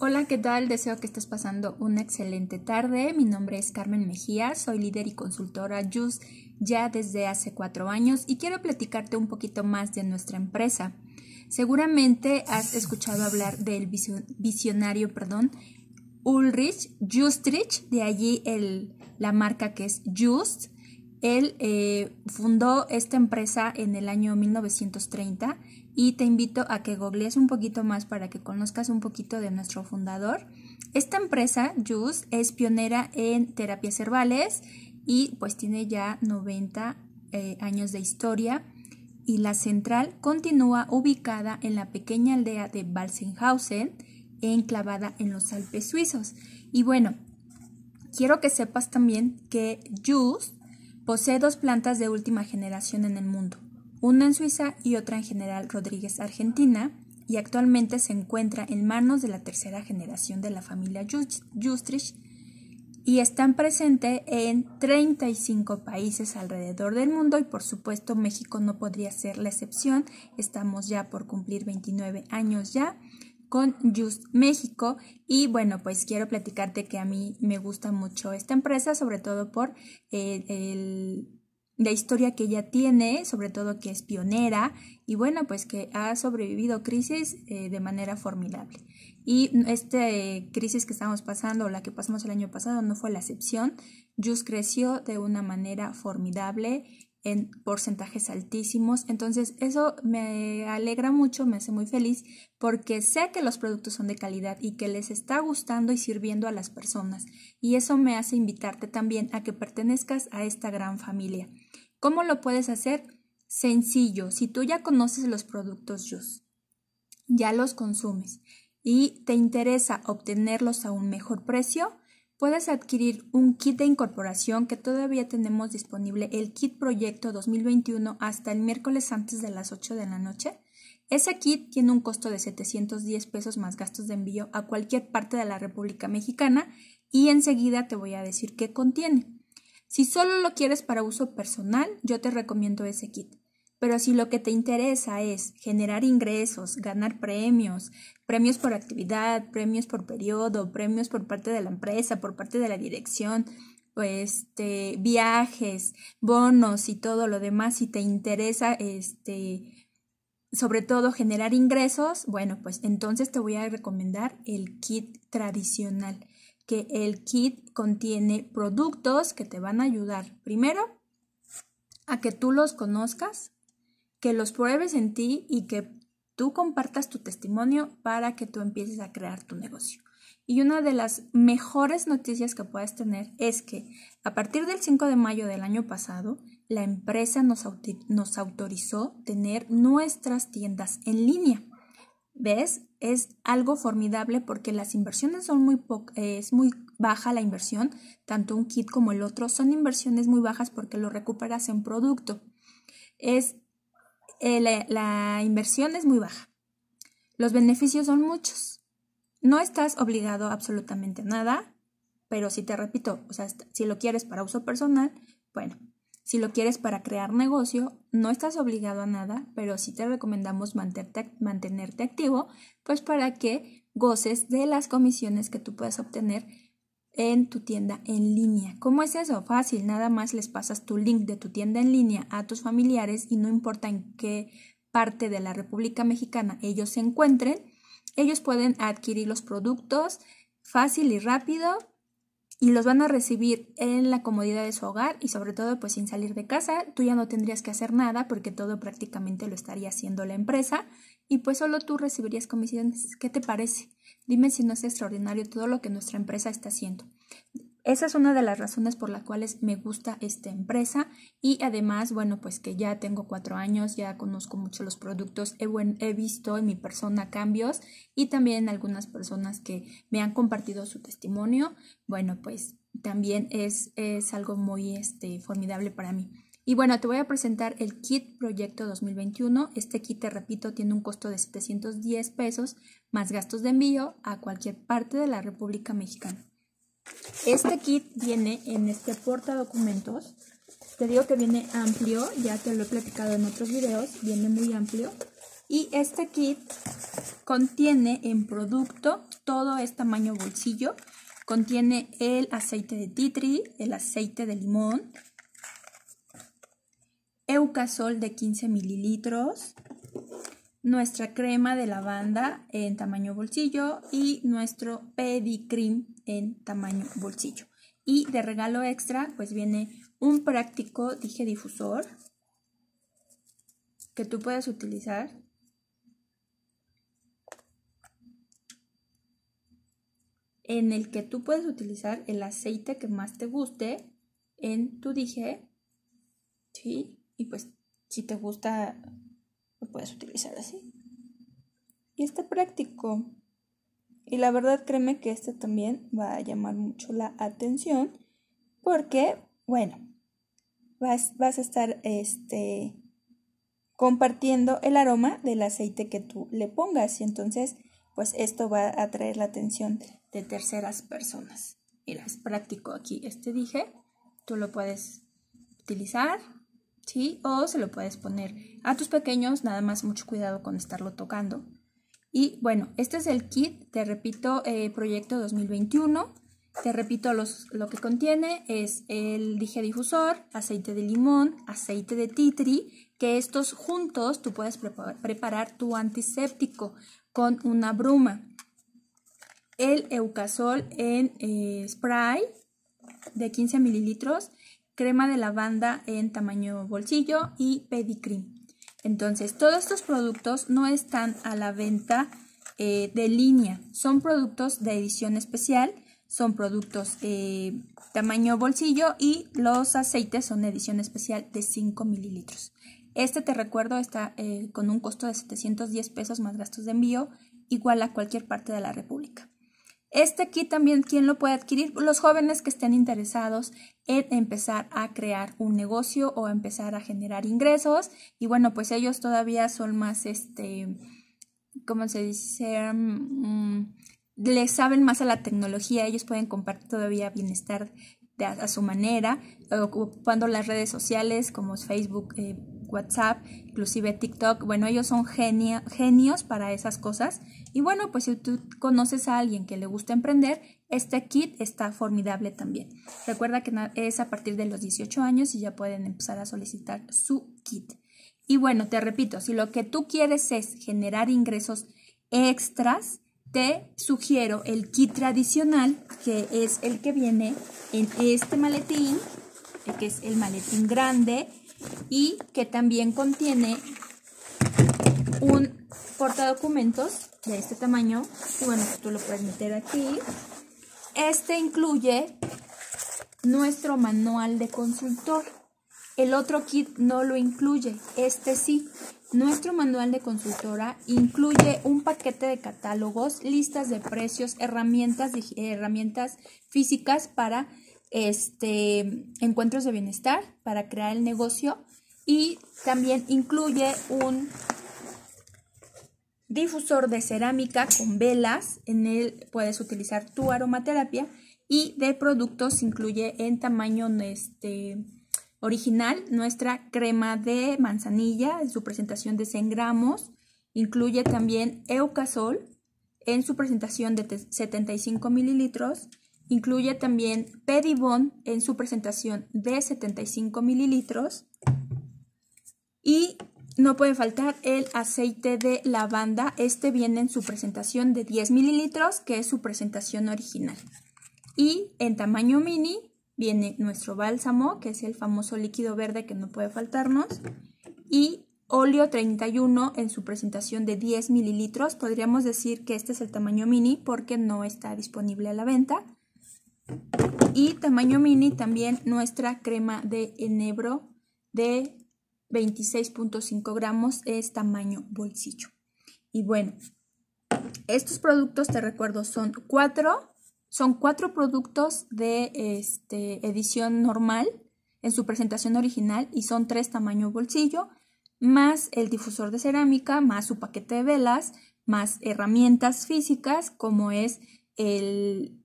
Hola, ¿qué tal? Deseo que estés pasando una excelente tarde. Mi nombre es Carmen Mejía, soy líder y consultora Just ya desde hace cuatro años y quiero platicarte un poquito más de nuestra empresa. Seguramente has escuchado hablar del visionario, perdón, Ulrich Justrich, de allí la marca que es Just él eh, fundó esta empresa en el año 1930 y te invito a que googlees un poquito más para que conozcas un poquito de nuestro fundador. Esta empresa, Juice, es pionera en terapias herbales y pues tiene ya 90 eh, años de historia y la central continúa ubicada en la pequeña aldea de Balsenhausen, enclavada en los Alpes suizos. Y bueno, quiero que sepas también que JUST. Posee dos plantas de última generación en el mundo, una en Suiza y otra en General Rodríguez, Argentina, y actualmente se encuentra en manos de la tercera generación de la familia Justrich y están presentes en 35 países alrededor del mundo y por supuesto México no podría ser la excepción, estamos ya por cumplir 29 años ya con Just México y bueno, pues quiero platicarte que a mí me gusta mucho esta empresa, sobre todo por eh, la historia que ella tiene, sobre todo que es pionera y bueno, pues que ha sobrevivido crisis eh, de manera formidable. Y esta crisis que estamos pasando, la que pasamos el año pasado, no fue la excepción. Just creció de una manera formidable porcentajes altísimos. Entonces eso me alegra mucho, me hace muy feliz porque sé que los productos son de calidad y que les está gustando y sirviendo a las personas. Y eso me hace invitarte también a que pertenezcas a esta gran familia. ¿Cómo lo puedes hacer? Sencillo, si tú ya conoces los productos ya los consumes y te interesa obtenerlos a un mejor precio, puedes adquirir un kit de incorporación que todavía tenemos disponible, el Kit Proyecto 2021 hasta el miércoles antes de las 8 de la noche. Ese kit tiene un costo de 710 pesos más gastos de envío a cualquier parte de la República Mexicana y enseguida te voy a decir qué contiene. Si solo lo quieres para uso personal, yo te recomiendo ese kit. Pero si lo que te interesa es generar ingresos, ganar premios, premios por actividad, premios por periodo, premios por parte de la empresa, por parte de la dirección, este, viajes, bonos y todo lo demás, si te interesa este, sobre todo generar ingresos, bueno, pues entonces te voy a recomendar el kit tradicional, que el kit contiene productos que te van a ayudar primero a que tú los conozcas, que los pruebes en ti y que tú compartas tu testimonio para que tú empieces a crear tu negocio. Y una de las mejores noticias que puedes tener es que a partir del 5 de mayo del año pasado, la empresa nos, nos autorizó tener nuestras tiendas en línea. ¿Ves? Es algo formidable porque las inversiones son muy es muy baja la inversión, tanto un kit como el otro son inversiones muy bajas porque lo recuperas en producto. Es eh, la, inversión es muy baja. Los beneficios son muchos. No estás obligado absolutamente a nada, pero si te repito, sea, si lo quieres para uso personal, bueno, si lo quieres para crear negocio, no estás obligado a nada, pero si te recomendamos mantenerte, mantenerte activo, pues para que goces de las comisiones que tú puedas obtener en tu tienda en línea. ¿Cómo es eso? Fácil, nada más les pasas tu link de tu tienda en línea a tus familiares y no importa en qué parte de la República Mexicana ellos se encuentren, ellos pueden adquirir los productos fácil y rápido y los van a recibir en la comodidad de su hogar y sobre todo pues sin salir de casa, tú ya no tendrías que hacer nada porque todo prácticamente lo estaría haciendo la empresa y pues solo tú recibirías comisiones. ¿Qué te parece? Dime si no es extraordinario todo lo que nuestra empresa está haciendo. Esa es una de las razones por las cuales me gusta esta empresa y además, bueno, pues que ya tengo cuatro años, ya conozco mucho los productos, he, he visto en mi persona cambios y también algunas personas que me han compartido su testimonio. Bueno, pues también es, es algo muy este, formidable para mí. Y bueno, te voy a presentar el Kit Proyecto 2021. Este kit, te repito, tiene un costo de 710 pesos más gastos de envío a cualquier parte de la República Mexicana. Este kit viene en este porta documentos. Te digo que viene amplio, ya te lo he platicado en otros videos, viene muy amplio. Y este kit contiene en producto todo este tamaño bolsillo. Contiene el aceite de titri, el aceite de limón, Eucasol de 15 mililitros, nuestra crema de lavanda en tamaño bolsillo y nuestro pedi cream en tamaño bolsillo. Y de regalo extra, pues viene un práctico, dije difusor, que tú puedes utilizar. En el que tú puedes utilizar el aceite que más te guste en tu dije. ¿Sí? Y pues si te gusta, lo puedes utilizar así. Y está práctico. Y la verdad créeme que este también va a llamar mucho la atención porque, bueno, vas, vas a estar este, compartiendo el aroma del aceite que tú le pongas y entonces pues esto va a atraer la atención de terceras personas. Y es práctico aquí este dije, tú lo puedes utilizar o se lo puedes poner a tus pequeños, nada más mucho cuidado con estarlo tocando. Y bueno, este es el kit, te repito, eh, proyecto 2021. Te repito lo que contiene, es el dije difusor, aceite de limón, aceite de titri, que estos juntos tú puedes preparar, tu antiséptico con una bruma. El eucasol en eh, spray de 15 mililitros, crema de lavanda en tamaño bolsillo y Pedicream. Entonces, todos estos productos no están a la venta eh, de línea, son productos de edición especial, son productos eh, tamaño bolsillo y los aceites son de edición especial de 5 mililitros. Este te recuerdo está eh, con un costo de 710 pesos más gastos de envío, igual a cualquier parte de la República. Este aquí también, ¿quién lo puede adquirir? Los jóvenes que estén interesados en empezar a crear un negocio o empezar a generar ingresos. Y bueno, pues ellos todavía son más, este, ¿cómo se dice? Mm, mm, les saben más a la tecnología, ellos pueden compartir todavía bienestar a, su manera, ocupando las redes sociales como Facebook. Eh, WhatsApp, inclusive TikTok. Bueno, ellos son genios para esas cosas. Y bueno, pues si tú conoces a alguien que le gusta emprender, este kit está formidable también. Recuerda que es a partir de los 18 años y ya pueden empezar a solicitar su kit. Y bueno, te repito, si lo que tú quieres es generar ingresos extras, te sugiero el kit tradicional, que es el que viene en este maletín, que es el maletín grande, y que también contiene un documentos de este tamaño. Y bueno, tú lo puedes meter aquí. Este incluye nuestro manual de consultor. El otro kit no lo incluye, este sí. Nuestro manual de consultora incluye un paquete de catálogos, listas de precios, herramientas, herramientas físicas para este, encuentros de bienestar para crear el negocio y también incluye un difusor de cerámica con velas, en él puedes utilizar tu aromaterapia y de productos incluye en tamaño este, original nuestra crema de manzanilla en su presentación de 100 gramos, incluye también eucasol en su presentación de 75 mililitros, Incluye también Pedibon en su presentación de 75 mililitros. Y no puede faltar el aceite de lavanda. Este viene en su presentación de 10 mililitros, que es su presentación original. Y en tamaño mini viene nuestro bálsamo, que es el famoso líquido verde que no puede faltarnos. Y óleo 31 en su presentación de 10 mililitros. Podríamos decir que este es el tamaño mini porque no está disponible a la venta. Y tamaño mini también nuestra crema de enebro de 26.5 gramos es tamaño bolsillo. Y bueno, estos productos te recuerdo son cuatro, son cuatro productos de este, edición normal en su presentación original y son tres tamaño bolsillo, más el difusor de cerámica, más su paquete de velas, más herramientas físicas como es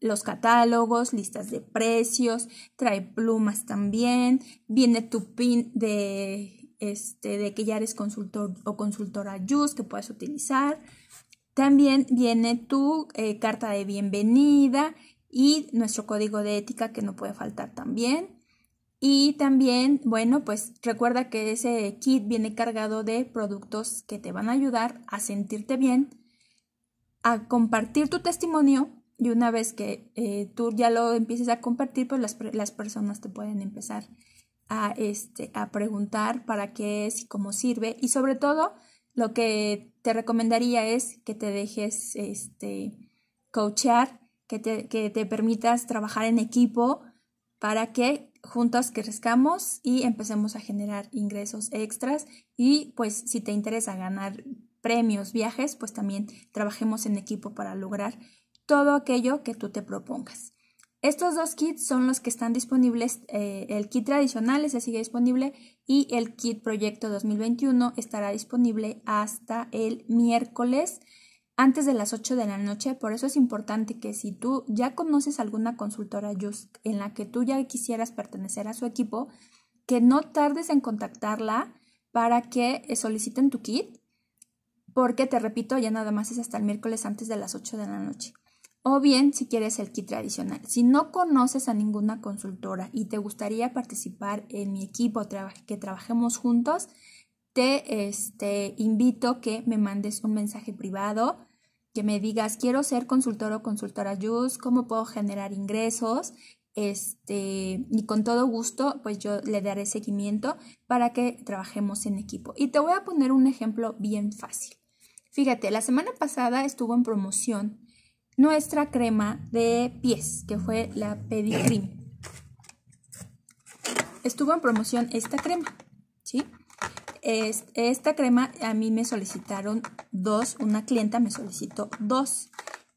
los catálogos, listas de precios, trae plumas también, viene tu pin de, este, de que ya eres consultor o consultora JUST que puedes utilizar. También viene tu eh, carta de bienvenida y nuestro código de ética que no puede faltar también. Y también, bueno, pues recuerda que ese kit viene cargado de productos que te van a ayudar a sentirte bien, a compartir tu testimonio y una vez que eh, tú ya lo empieces a compartir, pues las, las personas te pueden empezar a, este, a preguntar para qué es y cómo sirve. Y sobre todo, lo que te recomendaría es que te dejes este, coachear, que te, que te permitas trabajar en equipo para que juntos crezcamos y empecemos a generar ingresos extras. Y pues si te interesa ganar premios, viajes, pues también trabajemos en equipo para lograr todo aquello que tú te propongas. Estos dos kits son los que están disponibles, eh, el kit tradicional se sigue disponible y el kit proyecto 2021 estará disponible hasta el miércoles antes de las 8 de la noche. Por eso es importante que si tú ya conoces alguna consultora en la que tú ya quisieras pertenecer a su equipo, que no tardes en contactarla para que eh, soliciten tu kit, porque te repito, ya nada más es hasta el miércoles antes de las 8 de la noche o bien si quieres el kit tradicional. Si no conoces a ninguna consultora y te gustaría participar en mi equipo, que trabajemos juntos, te este, invito que me mandes un mensaje privado, que me digas, quiero ser consultor o consultora JUS, cómo puedo generar ingresos, este, y con todo gusto, pues yo le daré seguimiento para que trabajemos en equipo. Y te voy a poner un ejemplo bien fácil. Fíjate, la semana pasada estuvo en promoción nuestra crema de pies, que fue la Pedicrim. Estuvo en promoción esta crema, ¿sí? esta crema a mí me solicitaron dos, una clienta me solicitó dos.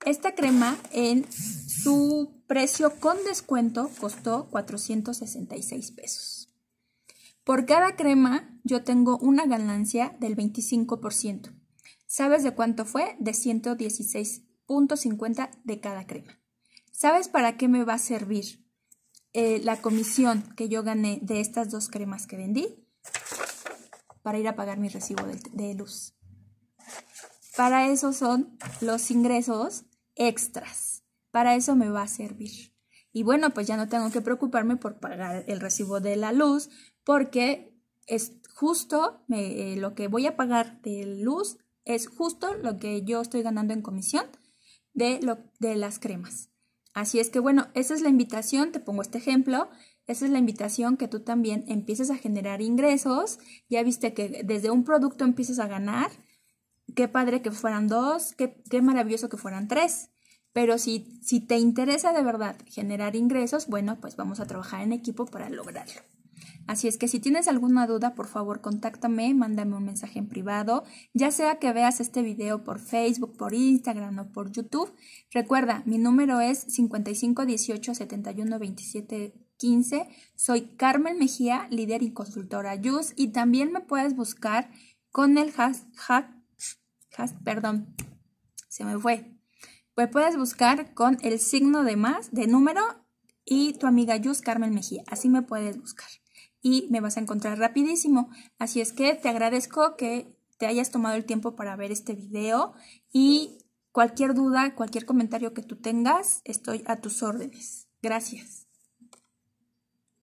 Esta crema en su precio con descuento costó 466 pesos. Por cada crema yo tengo una ganancia del 25%. ¿Sabes de cuánto fue? De 116 .50 de cada crema. ¿Sabes para qué me va a servir eh, la comisión que yo gané de estas dos cremas que vendí? Para ir a pagar mi recibo de, luz. Para eso son los ingresos extras. Para eso me va a servir. Y bueno, pues ya no tengo que preocuparme por pagar el recibo de la luz porque es justo eh, lo que voy a pagar de luz es justo lo que yo estoy ganando en comisión de, lo, de las cremas. Así es que bueno, esa es la invitación, te pongo este ejemplo, esa es la invitación que tú también empieces a generar ingresos, ya viste que desde un producto empiezas a ganar, qué padre que fueran dos, qué, qué maravilloso que fueran tres, pero si, si te interesa de verdad generar ingresos, bueno, pues vamos a trabajar en equipo para lograrlo. Así es que si tienes alguna duda, por favor, contáctame, mándame un mensaje en privado, ya sea que veas este video por Facebook, por Instagram o por YouTube. Recuerda, mi número es 5518 71 Soy Carmen Mejía, líder y consultora YUS, y también me puedes buscar con el hashtag, perdón, se me fue. Me puedes buscar con el signo de más, de número, y tu amiga Yus Carmen Mejía. Así me puedes buscar y me vas a encontrar rapidísimo. Así es que te agradezco que te hayas tomado el tiempo para ver este video y cualquier duda, cualquier comentario que tú tengas, estoy a tus órdenes. Gracias.